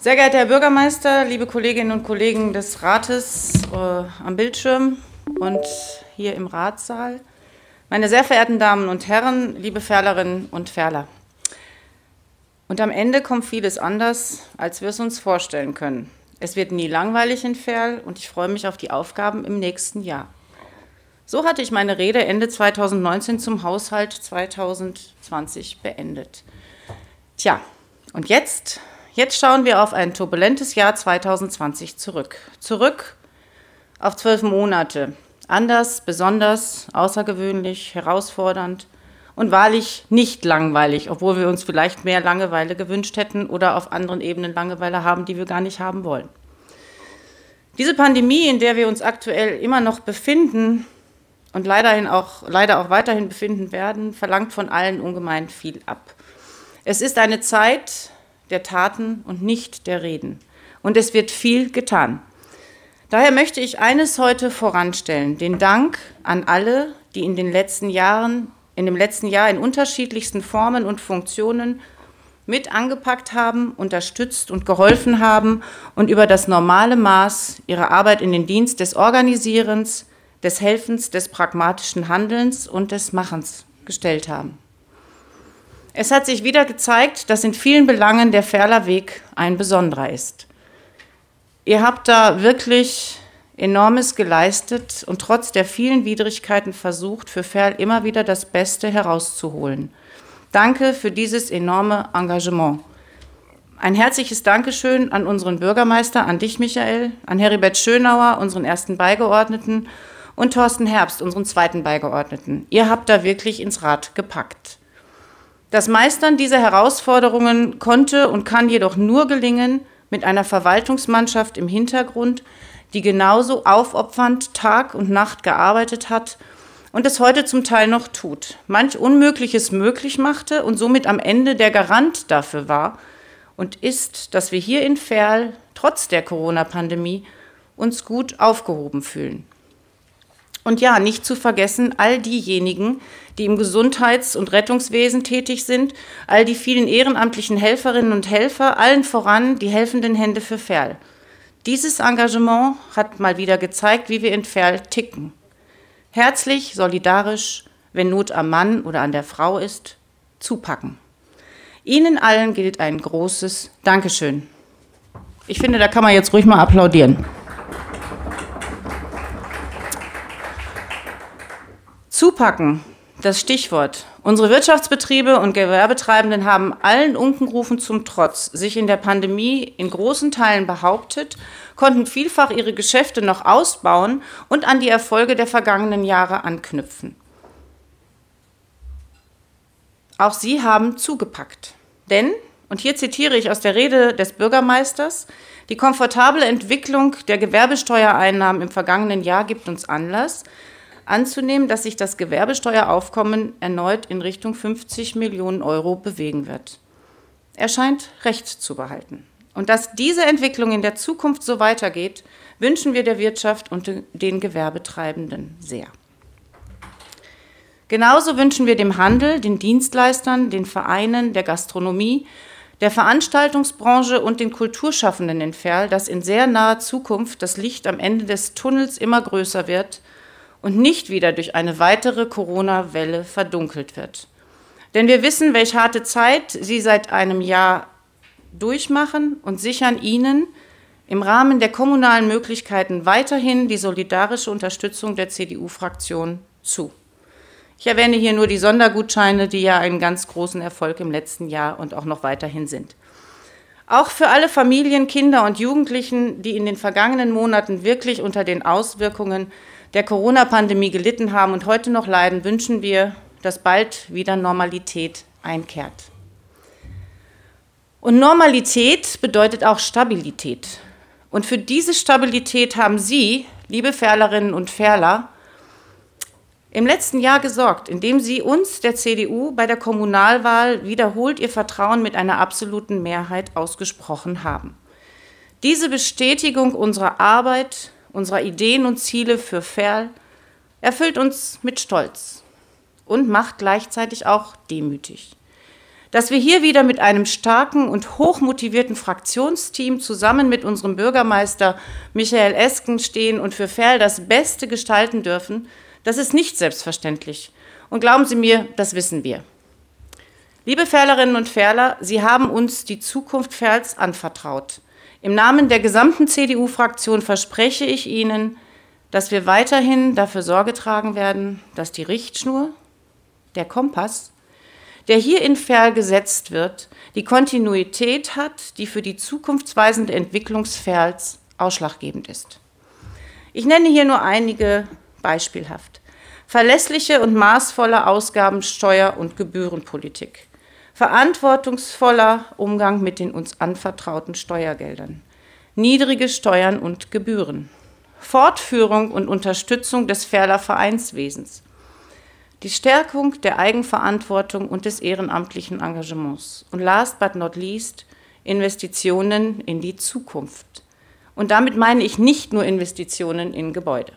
Sehr geehrter Herr Bürgermeister, liebe Kolleginnen und Kollegen des Rates äh, am Bildschirm und hier im Ratssaal, meine sehr verehrten Damen und Herren, liebe Fährlerinnen und Fährler. Und am Ende kommt vieles anders, als wir es uns vorstellen können. Es wird nie langweilig in Ferl und ich freue mich auf die Aufgaben im nächsten Jahr. So hatte ich meine Rede Ende 2019 zum Haushalt 2020 beendet. Tja, und jetzt Jetzt schauen wir auf ein turbulentes Jahr 2020 zurück. Zurück auf zwölf Monate. Anders, besonders, außergewöhnlich, herausfordernd und wahrlich nicht langweilig, obwohl wir uns vielleicht mehr Langeweile gewünscht hätten oder auf anderen Ebenen Langeweile haben, die wir gar nicht haben wollen. Diese Pandemie, in der wir uns aktuell immer noch befinden und leider auch, leider auch weiterhin befinden werden, verlangt von allen ungemein viel ab. Es ist eine Zeit, der Taten und nicht der Reden. Und es wird viel getan. Daher möchte ich eines heute voranstellen, den Dank an alle, die in den letzten Jahren, in dem letzten Jahr in unterschiedlichsten Formen und Funktionen mit angepackt haben, unterstützt und geholfen haben und über das normale Maß ihre Arbeit in den Dienst des Organisierens, des Helfens, des pragmatischen Handelns und des Machens gestellt haben. Es hat sich wieder gezeigt, dass in vielen Belangen der Ferler Weg ein besonderer ist. Ihr habt da wirklich enormes geleistet und trotz der vielen Widrigkeiten versucht, für Ferl immer wieder das Beste herauszuholen. Danke für dieses enorme Engagement. Ein herzliches Dankeschön an unseren Bürgermeister, an dich, Michael, an Heribert Schönauer, unseren ersten Beigeordneten und Thorsten Herbst, unseren zweiten Beigeordneten. Ihr habt da wirklich ins Rad gepackt. Das Meistern dieser Herausforderungen konnte und kann jedoch nur gelingen mit einer Verwaltungsmannschaft im Hintergrund, die genauso aufopfernd Tag und Nacht gearbeitet hat und es heute zum Teil noch tut, manch Unmögliches möglich machte und somit am Ende der Garant dafür war und ist, dass wir hier in Ferl trotz der Corona-Pandemie uns gut aufgehoben fühlen. Und ja, nicht zu vergessen, all diejenigen, die im Gesundheits- und Rettungswesen tätig sind, all die vielen ehrenamtlichen Helferinnen und Helfer, allen voran die helfenden Hände für Ferl. Dieses Engagement hat mal wieder gezeigt, wie wir in Ferl ticken. Herzlich, solidarisch, wenn Not am Mann oder an der Frau ist, zupacken. Ihnen allen gilt ein großes Dankeschön. Ich finde, da kann man jetzt ruhig mal applaudieren. Zupacken, das Stichwort. Unsere Wirtschaftsbetriebe und Gewerbetreibenden haben allen Unkenrufen zum Trotz sich in der Pandemie in großen Teilen behauptet, konnten vielfach ihre Geschäfte noch ausbauen und an die Erfolge der vergangenen Jahre anknüpfen. Auch sie haben zugepackt. Denn, und hier zitiere ich aus der Rede des Bürgermeisters, die komfortable Entwicklung der Gewerbesteuereinnahmen im vergangenen Jahr gibt uns Anlass, anzunehmen, dass sich das Gewerbesteueraufkommen erneut in Richtung 50 Millionen Euro bewegen wird. Er scheint Recht zu behalten. Und dass diese Entwicklung in der Zukunft so weitergeht, wünschen wir der Wirtschaft und den Gewerbetreibenden sehr. Genauso wünschen wir dem Handel, den Dienstleistern, den Vereinen, der Gastronomie, der Veranstaltungsbranche und den Kulturschaffenden in Ferl, dass in sehr naher Zukunft das Licht am Ende des Tunnels immer größer wird und nicht wieder durch eine weitere Corona-Welle verdunkelt wird. Denn wir wissen, welche harte Zeit Sie seit einem Jahr durchmachen und sichern Ihnen im Rahmen der kommunalen Möglichkeiten weiterhin die solidarische Unterstützung der CDU-Fraktion zu. Ich erwähne hier nur die Sondergutscheine, die ja einen ganz großen Erfolg im letzten Jahr und auch noch weiterhin sind. Auch für alle Familien, Kinder und Jugendlichen, die in den vergangenen Monaten wirklich unter den Auswirkungen der Corona-Pandemie gelitten haben und heute noch leiden, wünschen wir, dass bald wieder Normalität einkehrt. Und Normalität bedeutet auch Stabilität. Und für diese Stabilität haben Sie, liebe Fährlerinnen und Fährler, im letzten Jahr gesorgt, indem Sie uns, der CDU, bei der Kommunalwahl wiederholt Ihr Vertrauen mit einer absoluten Mehrheit ausgesprochen haben. Diese Bestätigung unserer Arbeit unserer Ideen und Ziele für Ferl erfüllt uns mit Stolz und macht gleichzeitig auch demütig. Dass wir hier wieder mit einem starken und hochmotivierten Fraktionsteam zusammen mit unserem Bürgermeister Michael Esken stehen und für Ferl das Beste gestalten dürfen, das ist nicht selbstverständlich. Und glauben Sie mir, das wissen wir. Liebe Ferlerinnen und Ferler, Sie haben uns die Zukunft Ferls anvertraut. Im Namen der gesamten CDU-Fraktion verspreche ich Ihnen, dass wir weiterhin dafür Sorge tragen werden, dass die Richtschnur, der Kompass, der hier in Ferl gesetzt wird, die Kontinuität hat, die für die zukunftsweisende Entwicklung Ferls ausschlaggebend ist. Ich nenne hier nur einige beispielhaft. Verlässliche und maßvolle Ausgaben, Steuer- und Gebührenpolitik verantwortungsvoller Umgang mit den uns anvertrauten Steuergeldern, niedrige Steuern und Gebühren, Fortführung und Unterstützung des Ferler Vereinswesens, die Stärkung der Eigenverantwortung und des ehrenamtlichen Engagements und last but not least Investitionen in die Zukunft. Und damit meine ich nicht nur Investitionen in Gebäude.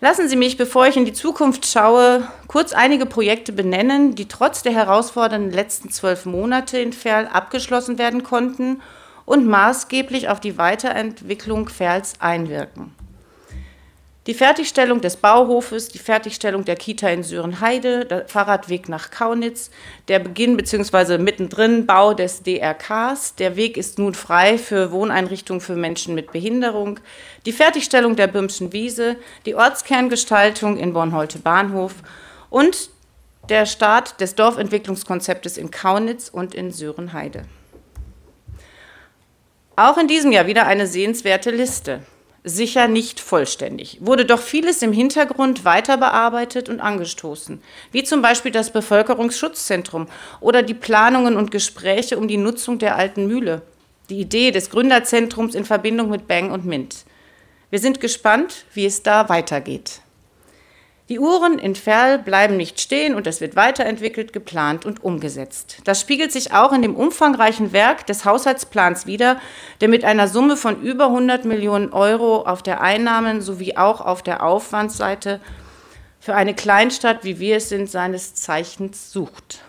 Lassen Sie mich, bevor ich in die Zukunft schaue, kurz einige Projekte benennen, die trotz der herausfordernden letzten zwölf Monate in Ferl abgeschlossen werden konnten und maßgeblich auf die Weiterentwicklung Ferls einwirken. Die Fertigstellung des Bauhofes, die Fertigstellung der Kita in Sörenheide, der Fahrradweg nach Kaunitz, der Beginn bzw. mittendrin Bau des DRKs. Der Weg ist nun frei für Wohneinrichtungen für Menschen mit Behinderung. Die Fertigstellung der Böhmschen Wiese, die Ortskerngestaltung in Bornholte Bahnhof und der Start des Dorfentwicklungskonzeptes in Kaunitz und in Sörenheide. Auch in diesem Jahr wieder eine sehenswerte Liste sicher nicht vollständig, wurde doch vieles im Hintergrund weiter bearbeitet und angestoßen, wie zum Beispiel das Bevölkerungsschutzzentrum oder die Planungen und Gespräche um die Nutzung der alten Mühle, die Idee des Gründerzentrums in Verbindung mit Bang und Mint. Wir sind gespannt, wie es da weitergeht. Die Uhren in Ferl bleiben nicht stehen und es wird weiterentwickelt, geplant und umgesetzt. Das spiegelt sich auch in dem umfangreichen Werk des Haushaltsplans wider, der mit einer Summe von über 100 Millionen Euro auf der Einnahmen- sowie auch auf der Aufwandsseite für eine Kleinstadt, wie wir es sind, seines Zeichens sucht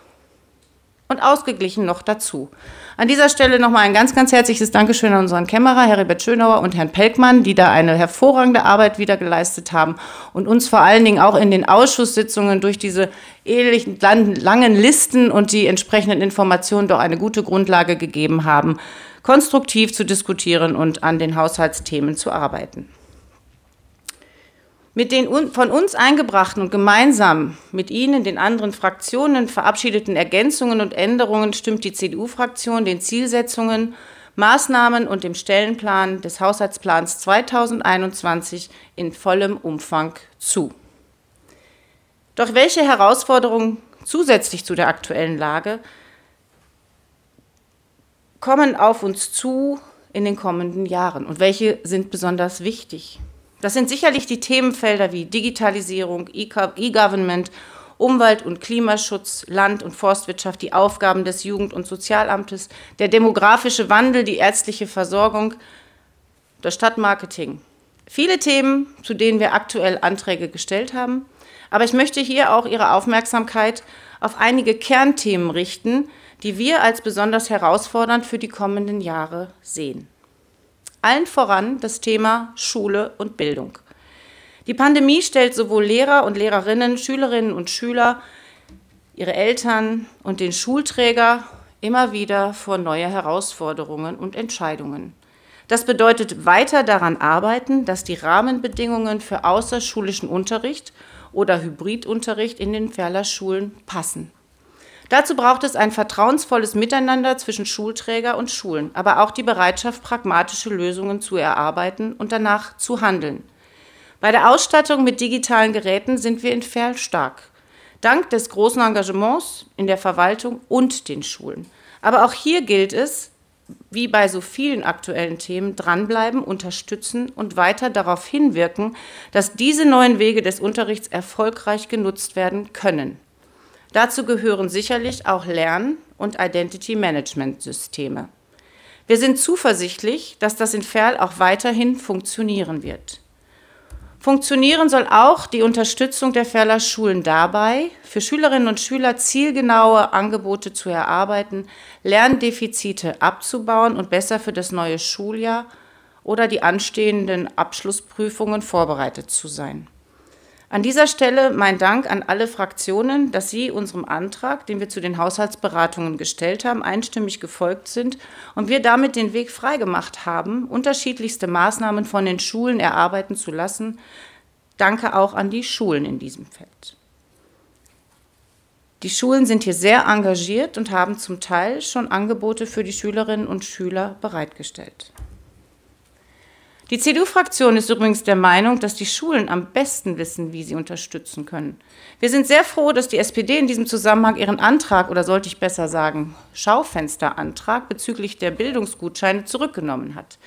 und ausgeglichen noch dazu. An dieser Stelle nochmal ein ganz, ganz herzliches Dankeschön an unseren Kämmerer Heribert Schönauer und Herrn Pelkmann, die da eine hervorragende Arbeit wieder geleistet haben und uns vor allen Dingen auch in den Ausschusssitzungen durch diese ähnlichen langen Listen und die entsprechenden Informationen doch eine gute Grundlage gegeben haben, konstruktiv zu diskutieren und an den Haushaltsthemen zu arbeiten. Mit den von uns eingebrachten und gemeinsam mit Ihnen, den anderen Fraktionen verabschiedeten Ergänzungen und Änderungen stimmt die CDU-Fraktion den Zielsetzungen, Maßnahmen und dem Stellenplan des Haushaltsplans 2021 in vollem Umfang zu. Doch welche Herausforderungen zusätzlich zu der aktuellen Lage kommen auf uns zu in den kommenden Jahren und welche sind besonders wichtig? Das sind sicherlich die Themenfelder wie Digitalisierung, E-Government, Umwelt- und Klimaschutz, Land- und Forstwirtschaft, die Aufgaben des Jugend- und Sozialamtes, der demografische Wandel, die ärztliche Versorgung, das Stadtmarketing. Viele Themen, zu denen wir aktuell Anträge gestellt haben. Aber ich möchte hier auch Ihre Aufmerksamkeit auf einige Kernthemen richten, die wir als besonders herausfordernd für die kommenden Jahre sehen. Allen voran das Thema Schule und Bildung. Die Pandemie stellt sowohl Lehrer und Lehrerinnen, Schülerinnen und Schüler, ihre Eltern und den Schulträger immer wieder vor neue Herausforderungen und Entscheidungen. Das bedeutet weiter daran arbeiten, dass die Rahmenbedingungen für außerschulischen Unterricht oder Hybridunterricht in den Ferlerschulen passen. Dazu braucht es ein vertrauensvolles Miteinander zwischen Schulträger und Schulen, aber auch die Bereitschaft, pragmatische Lösungen zu erarbeiten und danach zu handeln. Bei der Ausstattung mit digitalen Geräten sind wir in Fair stark. Dank des großen Engagements in der Verwaltung und den Schulen. Aber auch hier gilt es, wie bei so vielen aktuellen Themen, dranbleiben, unterstützen und weiter darauf hinwirken, dass diese neuen Wege des Unterrichts erfolgreich genutzt werden können. Dazu gehören sicherlich auch Lern- und Identity-Management-Systeme. Wir sind zuversichtlich, dass das in Ferl auch weiterhin funktionieren wird. Funktionieren soll auch die Unterstützung der Ferler Schulen dabei, für Schülerinnen und Schüler zielgenaue Angebote zu erarbeiten, Lerndefizite abzubauen und besser für das neue Schuljahr oder die anstehenden Abschlussprüfungen vorbereitet zu sein. An dieser Stelle mein Dank an alle Fraktionen, dass Sie unserem Antrag, den wir zu den Haushaltsberatungen gestellt haben, einstimmig gefolgt sind und wir damit den Weg freigemacht haben, unterschiedlichste Maßnahmen von den Schulen erarbeiten zu lassen. Danke auch an die Schulen in diesem Feld. Die Schulen sind hier sehr engagiert und haben zum Teil schon Angebote für die Schülerinnen und Schüler bereitgestellt. Die CDU-Fraktion ist übrigens der Meinung, dass die Schulen am besten wissen, wie sie unterstützen können. Wir sind sehr froh, dass die SPD in diesem Zusammenhang ihren Antrag oder sollte ich besser sagen Schaufensterantrag bezüglich der Bildungsgutscheine zurückgenommen hat.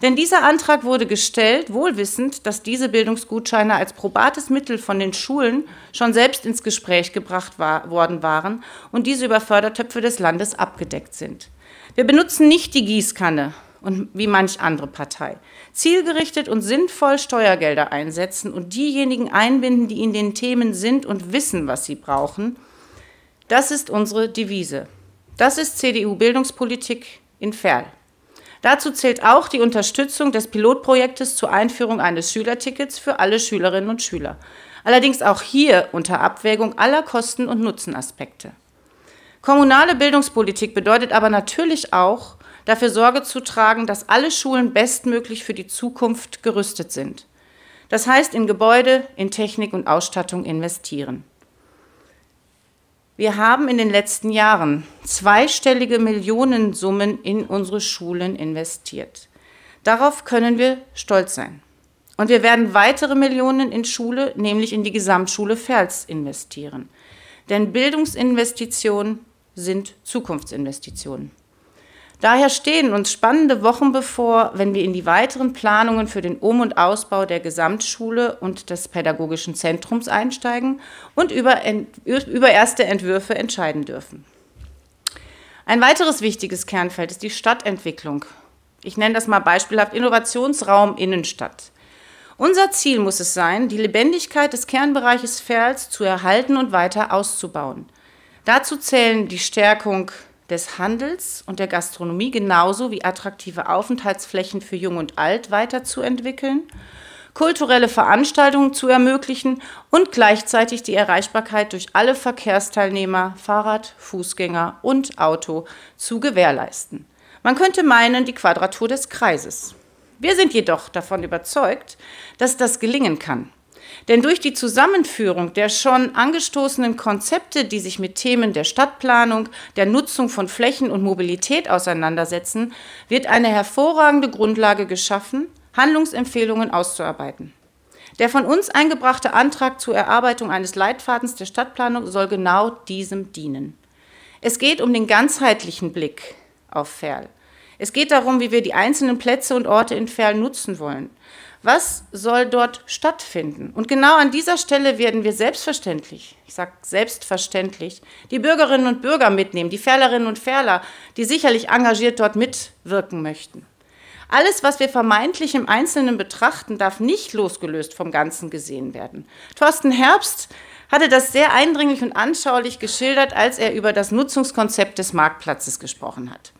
Denn dieser Antrag wurde gestellt, wohlwissend, dass diese Bildungsgutscheine als probates Mittel von den Schulen schon selbst ins Gespräch gebracht war, worden waren und diese über Fördertöpfe des Landes abgedeckt sind. Wir benutzen nicht die Gießkanne, und wie manch andere Partei. Zielgerichtet und sinnvoll Steuergelder einsetzen und diejenigen einbinden, die in den Themen sind und wissen, was sie brauchen. Das ist unsere Devise. Das ist CDU-Bildungspolitik in Ferl. Dazu zählt auch die Unterstützung des Pilotprojektes zur Einführung eines Schülertickets für alle Schülerinnen und Schüler. Allerdings auch hier unter Abwägung aller Kosten- und Nutzenaspekte. Kommunale Bildungspolitik bedeutet aber natürlich auch, dafür Sorge zu tragen, dass alle Schulen bestmöglich für die Zukunft gerüstet sind. Das heißt, in Gebäude, in Technik und Ausstattung investieren. Wir haben in den letzten Jahren zweistellige Millionensummen in unsere Schulen investiert. Darauf können wir stolz sein. Und wir werden weitere Millionen in Schule, nämlich in die Gesamtschule Pfalz, investieren. Denn Bildungsinvestitionen sind Zukunftsinvestitionen. Daher stehen uns spannende Wochen bevor, wenn wir in die weiteren Planungen für den Um- und Ausbau der Gesamtschule und des pädagogischen Zentrums einsteigen und über, über erste Entwürfe entscheiden dürfen. Ein weiteres wichtiges Kernfeld ist die Stadtentwicklung. Ich nenne das mal beispielhaft Innovationsraum Innenstadt. Unser Ziel muss es sein, die Lebendigkeit des Kernbereiches Verls zu erhalten und weiter auszubauen. Dazu zählen die Stärkung des Handels und der Gastronomie genauso wie attraktive Aufenthaltsflächen für Jung und Alt weiterzuentwickeln, kulturelle Veranstaltungen zu ermöglichen und gleichzeitig die Erreichbarkeit durch alle Verkehrsteilnehmer, Fahrrad, Fußgänger und Auto zu gewährleisten. Man könnte meinen, die Quadratur des Kreises. Wir sind jedoch davon überzeugt, dass das gelingen kann. Denn durch die Zusammenführung der schon angestoßenen Konzepte, die sich mit Themen der Stadtplanung, der Nutzung von Flächen und Mobilität auseinandersetzen, wird eine hervorragende Grundlage geschaffen, Handlungsempfehlungen auszuarbeiten. Der von uns eingebrachte Antrag zur Erarbeitung eines Leitfadens der Stadtplanung soll genau diesem dienen. Es geht um den ganzheitlichen Blick auf Ferl. Es geht darum, wie wir die einzelnen Plätze und Orte in Ferl nutzen wollen. Was soll dort stattfinden? Und genau an dieser Stelle werden wir selbstverständlich, ich sage selbstverständlich, die Bürgerinnen und Bürger mitnehmen, die Fährlerinnen und Fährler, die sicherlich engagiert dort mitwirken möchten. Alles, was wir vermeintlich im Einzelnen betrachten, darf nicht losgelöst vom Ganzen gesehen werden. Thorsten Herbst hatte das sehr eindringlich und anschaulich geschildert, als er über das Nutzungskonzept des Marktplatzes gesprochen hat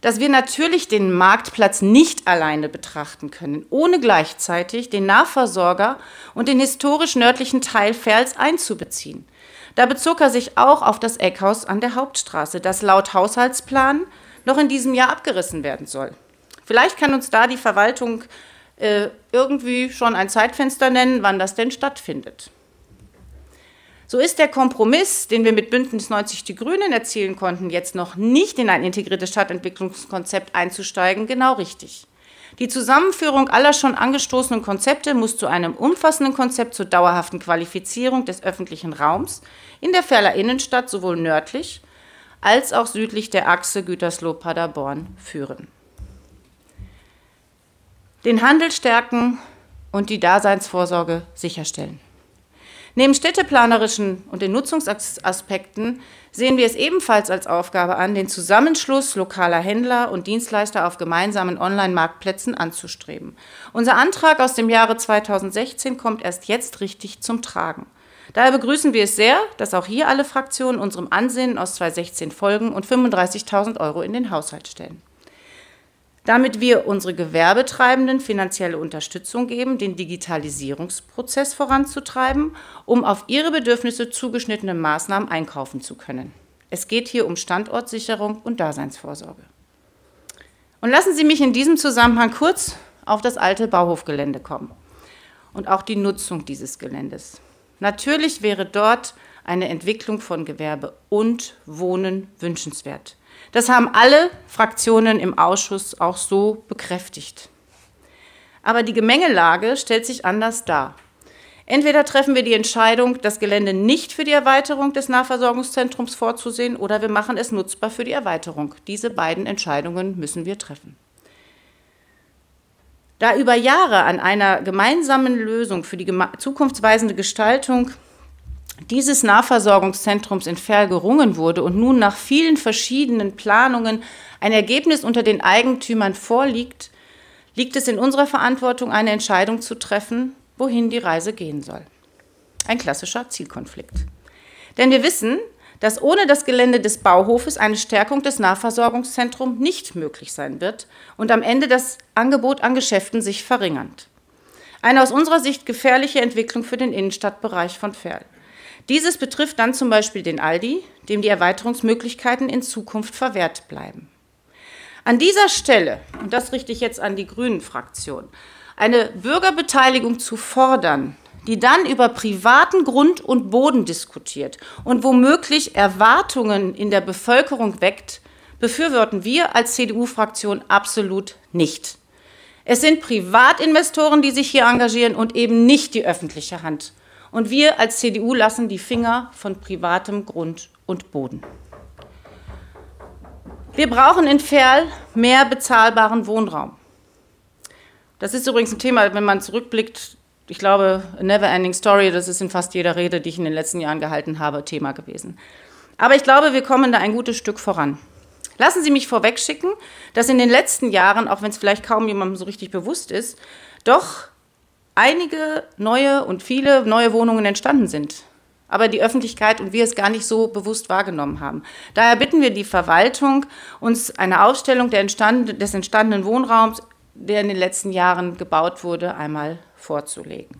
dass wir natürlich den Marktplatz nicht alleine betrachten können, ohne gleichzeitig den Nahversorger und den historisch nördlichen Teil Verls einzubeziehen. Da bezog er sich auch auf das Eckhaus an der Hauptstraße, das laut Haushaltsplan noch in diesem Jahr abgerissen werden soll. Vielleicht kann uns da die Verwaltung äh, irgendwie schon ein Zeitfenster nennen, wann das denn stattfindet. So ist der Kompromiss, den wir mit Bündnis 90 Die Grünen erzielen konnten, jetzt noch nicht in ein integriertes Stadtentwicklungskonzept einzusteigen, genau richtig. Die Zusammenführung aller schon angestoßenen Konzepte muss zu einem umfassenden Konzept zur dauerhaften Qualifizierung des öffentlichen Raums in der Ferler Innenstadt sowohl nördlich als auch südlich der Achse Gütersloh-Paderborn führen. Den Handel stärken und die Daseinsvorsorge sicherstellen. Neben städteplanerischen und den Nutzungsaspekten sehen wir es ebenfalls als Aufgabe an, den Zusammenschluss lokaler Händler und Dienstleister auf gemeinsamen Online-Marktplätzen anzustreben. Unser Antrag aus dem Jahre 2016 kommt erst jetzt richtig zum Tragen. Daher begrüßen wir es sehr, dass auch hier alle Fraktionen unserem Ansinnen aus 2016 folgen und 35.000 Euro in den Haushalt stellen damit wir unsere Gewerbetreibenden finanzielle Unterstützung geben, den Digitalisierungsprozess voranzutreiben, um auf ihre Bedürfnisse zugeschnittene Maßnahmen einkaufen zu können. Es geht hier um Standortsicherung und Daseinsvorsorge. Und lassen Sie mich in diesem Zusammenhang kurz auf das alte Bauhofgelände kommen und auch die Nutzung dieses Geländes. Natürlich wäre dort eine Entwicklung von Gewerbe und Wohnen wünschenswert. Das haben alle Fraktionen im Ausschuss auch so bekräftigt. Aber die Gemengelage stellt sich anders dar. Entweder treffen wir die Entscheidung, das Gelände nicht für die Erweiterung des Nahversorgungszentrums vorzusehen, oder wir machen es nutzbar für die Erweiterung. Diese beiden Entscheidungen müssen wir treffen. Da über Jahre an einer gemeinsamen Lösung für die zukunftsweisende Gestaltung dieses Nahversorgungszentrums in Ferl gerungen wurde und nun nach vielen verschiedenen Planungen ein Ergebnis unter den Eigentümern vorliegt, liegt es in unserer Verantwortung, eine Entscheidung zu treffen, wohin die Reise gehen soll. Ein klassischer Zielkonflikt. Denn wir wissen, dass ohne das Gelände des Bauhofes eine Stärkung des Nahversorgungszentrums nicht möglich sein wird und am Ende das Angebot an Geschäften sich verringert. Eine aus unserer Sicht gefährliche Entwicklung für den Innenstadtbereich von Ferl. Dieses betrifft dann zum Beispiel den Aldi, dem die Erweiterungsmöglichkeiten in Zukunft verwehrt bleiben. An dieser Stelle, und das richte ich jetzt an die Grünen-Fraktion, eine Bürgerbeteiligung zu fordern, die dann über privaten Grund und Boden diskutiert und womöglich Erwartungen in der Bevölkerung weckt, befürworten wir als CDU-Fraktion absolut nicht. Es sind Privatinvestoren, die sich hier engagieren und eben nicht die öffentliche Hand. Und wir als CDU lassen die Finger von privatem Grund und Boden. Wir brauchen in Ferl mehr bezahlbaren Wohnraum. Das ist übrigens ein Thema, wenn man zurückblickt, ich glaube, Never Ending Story, das ist in fast jeder Rede, die ich in den letzten Jahren gehalten habe, Thema gewesen. Aber ich glaube, wir kommen da ein gutes Stück voran. Lassen Sie mich vorwegschicken, dass in den letzten Jahren, auch wenn es vielleicht kaum jemandem so richtig bewusst ist, doch einige neue und viele neue Wohnungen entstanden sind. Aber die Öffentlichkeit und wir es gar nicht so bewusst wahrgenommen haben. Daher bitten wir die Verwaltung, uns eine Aufstellung entstand, des entstandenen Wohnraums, der in den letzten Jahren gebaut wurde, einmal vorzulegen.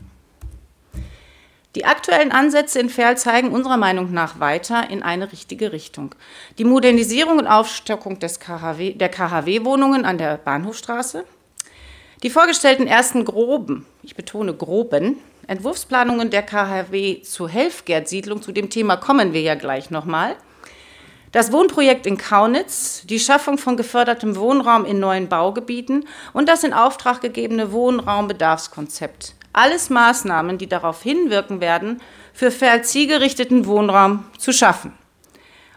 Die aktuellen Ansätze in Ferl zeigen unserer Meinung nach weiter in eine richtige Richtung. Die Modernisierung und Aufstockung KHW, der KHW-Wohnungen an der Bahnhofstraße, die vorgestellten ersten groben, ich betone groben, Entwurfsplanungen der KHW zur Helfgerd-Siedlung, zu dem Thema kommen wir ja gleich nochmal. Das Wohnprojekt in Kaunitz, die Schaffung von gefördertem Wohnraum in neuen Baugebieten und das in Auftrag gegebene Wohnraumbedarfskonzept. Alles Maßnahmen, die darauf hinwirken werden, für fair zielgerichteten Wohnraum zu schaffen.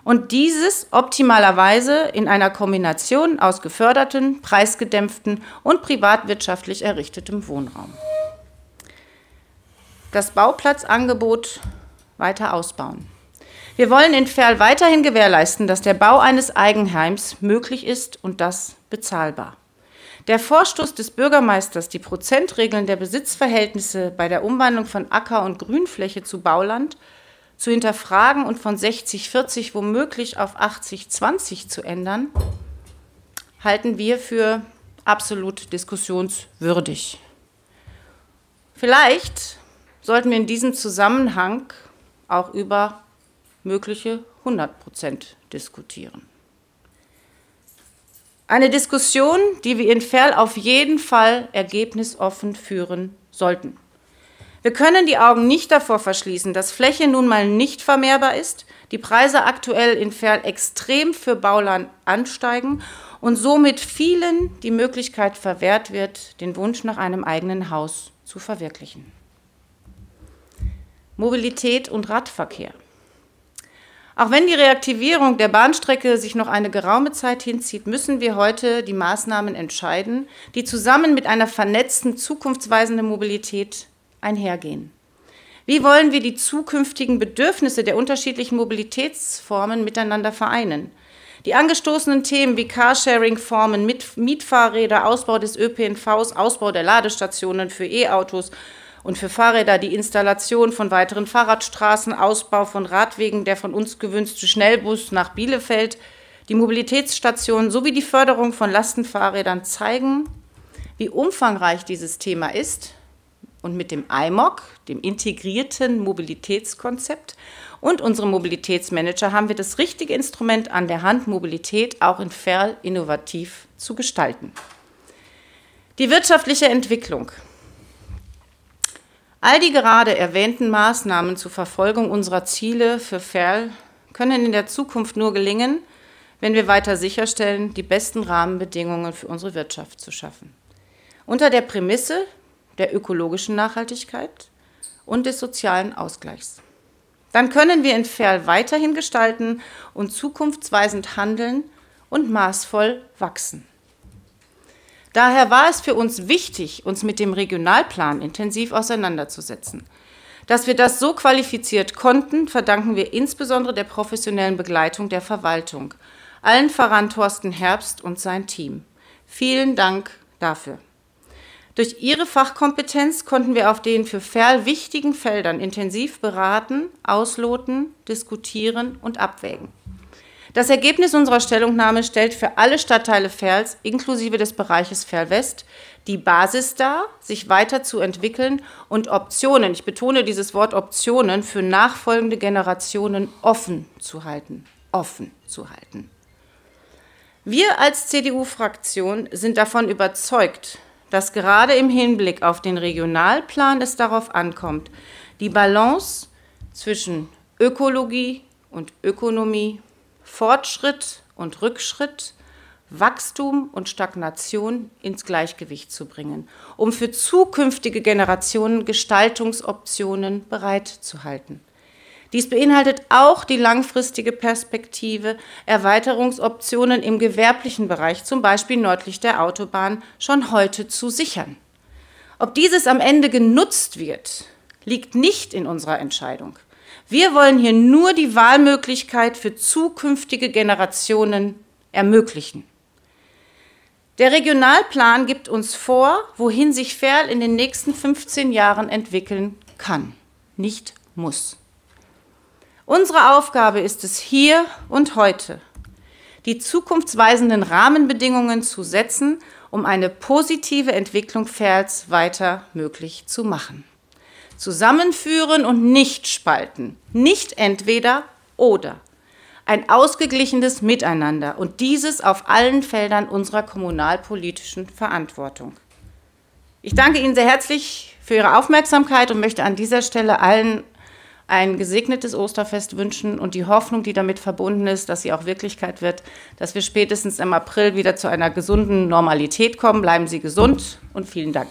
Und dieses optimalerweise in einer Kombination aus geförderten, preisgedämpften und privatwirtschaftlich errichtetem Wohnraum. Das Bauplatzangebot weiter ausbauen. Wir wollen in Ferl weiterhin gewährleisten, dass der Bau eines Eigenheims möglich ist und das bezahlbar. Der Vorstoß des Bürgermeisters, die Prozentregeln der Besitzverhältnisse bei der Umwandlung von Acker- und Grünfläche zu Bauland zu hinterfragen und von 60-40 womöglich auf 80-20 zu ändern, halten wir für absolut diskussionswürdig. Vielleicht sollten wir in diesem Zusammenhang auch über mögliche 100 Prozent diskutieren. Eine Diskussion, die wir in Fell auf jeden Fall ergebnisoffen führen sollten. Wir können die Augen nicht davor verschließen, dass Fläche nun mal nicht vermehrbar ist, die Preise aktuell in Ferl extrem für Bauland ansteigen und somit vielen die Möglichkeit verwehrt wird, den Wunsch nach einem eigenen Haus zu verwirklichen. Mobilität und Radverkehr. Auch wenn die Reaktivierung der Bahnstrecke sich noch eine geraume Zeit hinzieht, müssen wir heute die Maßnahmen entscheiden, die zusammen mit einer vernetzten, zukunftsweisenden Mobilität einhergehen. Wie wollen wir die zukünftigen Bedürfnisse der unterschiedlichen Mobilitätsformen miteinander vereinen? Die angestoßenen Themen wie Carsharing-Formen, Mietfahrräder, Ausbau des ÖPNVs, Ausbau der Ladestationen für E-Autos und für Fahrräder, die Installation von weiteren Fahrradstraßen, Ausbau von Radwegen, der von uns gewünschte Schnellbus nach Bielefeld, die Mobilitätsstationen sowie die Förderung von Lastenfahrrädern zeigen, wie umfangreich dieses Thema ist und mit dem IMOC, dem integrierten Mobilitätskonzept und unserem Mobilitätsmanager haben wir das richtige Instrument an der Hand, Mobilität auch in FERL innovativ zu gestalten. Die wirtschaftliche Entwicklung. All die gerade erwähnten Maßnahmen zur Verfolgung unserer Ziele für FERL können in der Zukunft nur gelingen, wenn wir weiter sicherstellen, die besten Rahmenbedingungen für unsere Wirtschaft zu schaffen. Unter der Prämisse, der ökologischen Nachhaltigkeit und des sozialen Ausgleichs. Dann können wir in Ferl weiterhin gestalten und zukunftsweisend handeln und maßvoll wachsen. Daher war es für uns wichtig, uns mit dem Regionalplan intensiv auseinanderzusetzen. Dass wir das so qualifiziert konnten, verdanken wir insbesondere der professionellen Begleitung der Verwaltung, allen voran Thorsten Herbst und sein Team. Vielen Dank dafür. Durch ihre Fachkompetenz konnten wir auf den für Ferl wichtigen Feldern intensiv beraten, ausloten, diskutieren und abwägen. Das Ergebnis unserer Stellungnahme stellt für alle Stadtteile Ferls inklusive des Bereiches Ferl West die Basis dar, sich weiter zu entwickeln und Optionen, ich betone dieses Wort Optionen, für nachfolgende Generationen offen zu halten. Offen zu halten. Wir als CDU-Fraktion sind davon überzeugt, dass gerade im Hinblick auf den Regionalplan es darauf ankommt, die Balance zwischen Ökologie und Ökonomie, Fortschritt und Rückschritt, Wachstum und Stagnation ins Gleichgewicht zu bringen, um für zukünftige Generationen Gestaltungsoptionen bereitzuhalten. Dies beinhaltet auch die langfristige Perspektive, Erweiterungsoptionen im gewerblichen Bereich, zum Beispiel nördlich der Autobahn, schon heute zu sichern. Ob dieses am Ende genutzt wird, liegt nicht in unserer Entscheidung. Wir wollen hier nur die Wahlmöglichkeit für zukünftige Generationen ermöglichen. Der Regionalplan gibt uns vor, wohin sich Ferl in den nächsten 15 Jahren entwickeln kann, nicht muss. Unsere Aufgabe ist es hier und heute, die zukunftsweisenden Rahmenbedingungen zu setzen, um eine positive Entwicklung Pferds weiter möglich zu machen. Zusammenführen und nicht spalten, nicht entweder oder. Ein ausgeglichenes Miteinander und dieses auf allen Feldern unserer kommunalpolitischen Verantwortung. Ich danke Ihnen sehr herzlich für Ihre Aufmerksamkeit und möchte an dieser Stelle allen ein gesegnetes Osterfest wünschen und die Hoffnung, die damit verbunden ist, dass sie auch Wirklichkeit wird, dass wir spätestens im April wieder zu einer gesunden Normalität kommen. Bleiben Sie gesund und vielen Dank.